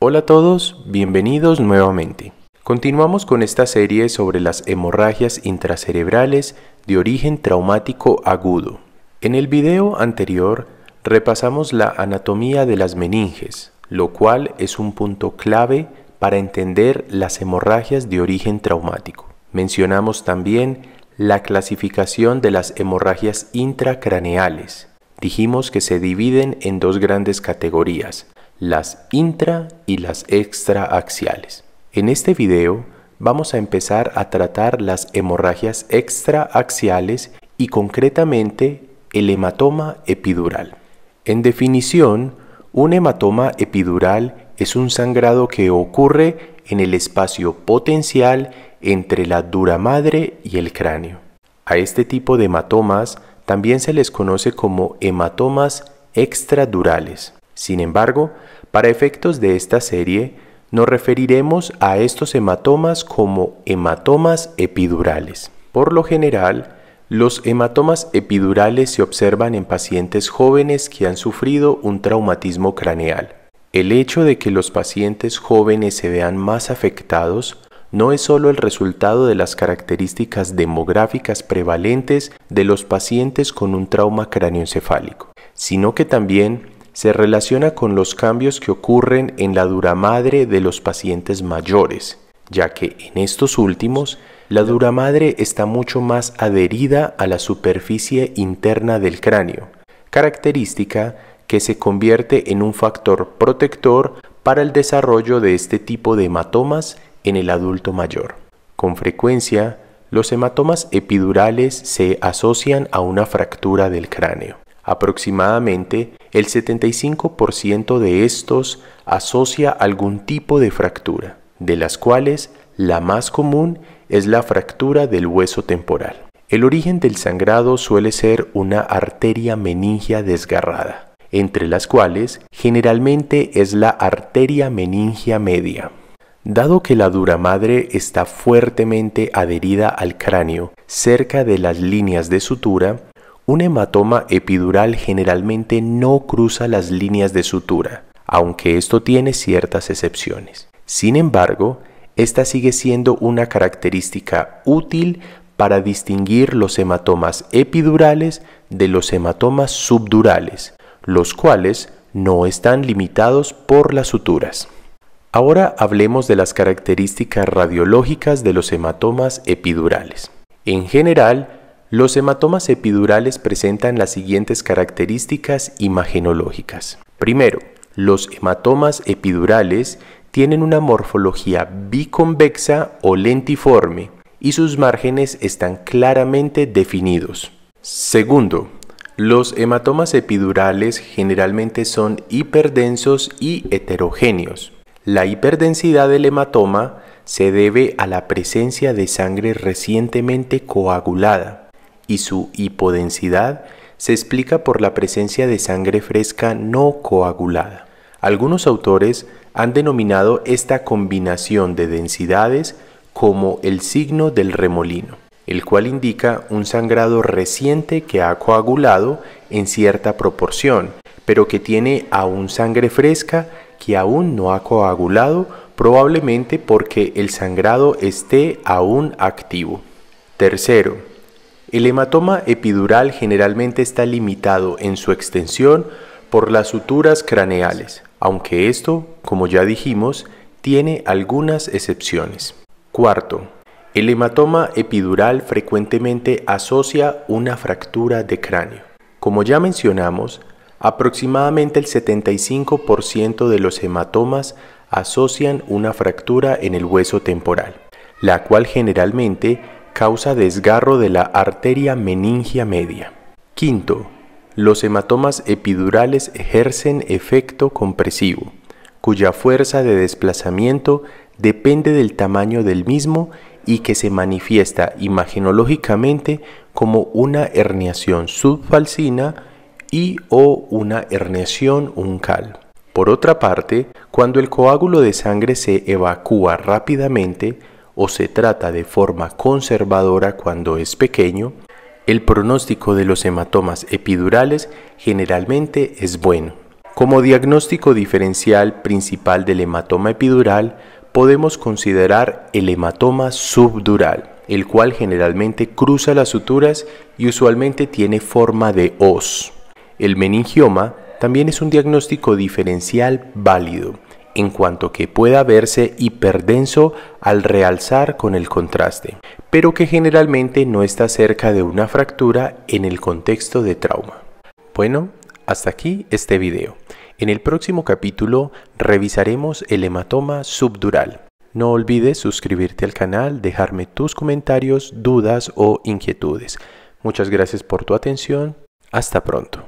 Hola a todos, bienvenidos nuevamente. Continuamos con esta serie sobre las hemorragias intracerebrales de origen traumático agudo. En el video anterior repasamos la anatomía de las meninges, lo cual es un punto clave para entender las hemorragias de origen traumático. Mencionamos también la clasificación de las hemorragias intracraneales, dijimos que se dividen en dos grandes categorías, las intra y las extraaxiales. En este video vamos a empezar a tratar las hemorragias extraaxiales y concretamente el hematoma epidural. En definición, un hematoma epidural es un sangrado que ocurre en el espacio potencial entre la dura madre y el cráneo. A este tipo de hematomas también se les conoce como hematomas extradurales. Sin embargo, para efectos de esta serie, nos referiremos a estos hematomas como hematomas epidurales. Por lo general, los hematomas epidurales se observan en pacientes jóvenes que han sufrido un traumatismo craneal. El hecho de que los pacientes jóvenes se vean más afectados no es solo el resultado de las características demográficas prevalentes de los pacientes con un trauma cráneoencefálico, sino que también se relaciona con los cambios que ocurren en la duramadre de los pacientes mayores, ya que en estos últimos la duramadre está mucho más adherida a la superficie interna del cráneo, característica que se convierte en un factor protector para el desarrollo de este tipo de hematomas en el adulto mayor. Con frecuencia, los hematomas epidurales se asocian a una fractura del cráneo. Aproximadamente el 75% de estos asocia algún tipo de fractura, de las cuales la más común es la fractura del hueso temporal. El origen del sangrado suele ser una arteria meningia desgarrada, entre las cuales generalmente es la arteria meningia media. Dado que la dura madre está fuertemente adherida al cráneo, cerca de las líneas de sutura, un hematoma epidural generalmente no cruza las líneas de sutura, aunque esto tiene ciertas excepciones. Sin embargo, esta sigue siendo una característica útil para distinguir los hematomas epidurales de los hematomas subdurales, los cuales no están limitados por las suturas. Ahora hablemos de las características radiológicas de los hematomas epidurales. En general, los hematomas epidurales presentan las siguientes características imagenológicas. Primero, los hematomas epidurales tienen una morfología biconvexa o lentiforme y sus márgenes están claramente definidos. Segundo, los hematomas epidurales generalmente son hiperdensos y heterogéneos. La hiperdensidad del hematoma se debe a la presencia de sangre recientemente coagulada y su hipodensidad se explica por la presencia de sangre fresca no coagulada. Algunos autores han denominado esta combinación de densidades como el signo del remolino, el cual indica un sangrado reciente que ha coagulado en cierta proporción, pero que tiene aún sangre fresca que aún no ha coagulado, probablemente porque el sangrado esté aún activo. Tercero, el hematoma epidural generalmente está limitado en su extensión por las suturas craneales, aunque esto, como ya dijimos, tiene algunas excepciones. Cuarto, el hematoma epidural frecuentemente asocia una fractura de cráneo. Como ya mencionamos, Aproximadamente el 75% de los hematomas asocian una fractura en el hueso temporal, la cual generalmente causa desgarro de la arteria meningia media. Quinto, los hematomas epidurales ejercen efecto compresivo, cuya fuerza de desplazamiento depende del tamaño del mismo y que se manifiesta imaginológicamente como una herniación subfalcina y o una herniación uncal. Por otra parte, cuando el coágulo de sangre se evacúa rápidamente o se trata de forma conservadora cuando es pequeño, el pronóstico de los hematomas epidurales generalmente es bueno. Como diagnóstico diferencial principal del hematoma epidural, podemos considerar el hematoma subdural, el cual generalmente cruza las suturas y usualmente tiene forma de os. El meningioma también es un diagnóstico diferencial válido, en cuanto que pueda verse hiperdenso al realzar con el contraste, pero que generalmente no está cerca de una fractura en el contexto de trauma. Bueno, hasta aquí este video. En el próximo capítulo revisaremos el hematoma subdural. No olvides suscribirte al canal, dejarme tus comentarios, dudas o inquietudes. Muchas gracias por tu atención. Hasta pronto.